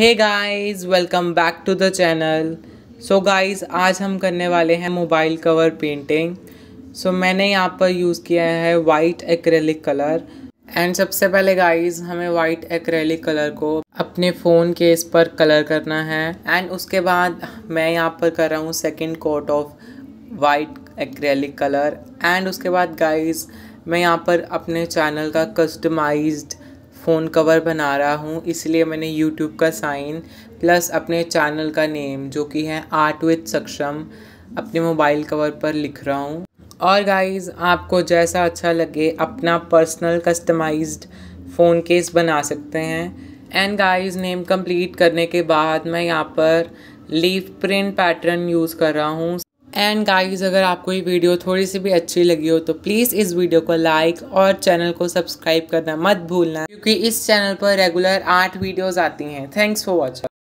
hey guys welcome back to the channel so guys आज हम करने वाले हैं मोबाइल कवर पेंटिंग सो मैंने यहाँ पर यूज़ किया है वाइट एक्रेलिक कलर एंड सबसे पहले गाइस हमें वाइट एक्रेलिक कलर को अपने फ़ोन के इस पर कलर करना है एंड उसके बाद मैं यहाँ पर कर रहा हूँ second coat of white acrylic colour and उसके बाद गाइस मैं यहाँ पर अपने चैनल का कस्टमाइज्ड फ़ोन कवर बना रहा हूँ इसलिए मैंने यूट्यूब का साइन प्लस अपने चैनल का नेम जो कि है आर्ट विथ सक्षम अपने मोबाइल कवर पर लिख रहा हूँ और गाइस आपको जैसा अच्छा लगे अपना पर्सनल कस्टमाइज्ड फ़ोन केस बना सकते हैं एंड गाइस नेम कंप्लीट करने के बाद मैं यहाँ पर लीफ प्रिंट पैटर्न यूज़ कर रहा हूँ एंड गाइज अगर आपको ये वीडियो थोड़ी सी भी अच्छी लगी हो तो प्लीज़ इस वीडियो को लाइक और चैनल को सब्सक्राइब करना मत भूलना क्योंकि इस चैनल पर रेगुलर आठ वीडियोस आती हैं थैंक्स फॉर वॉचिंग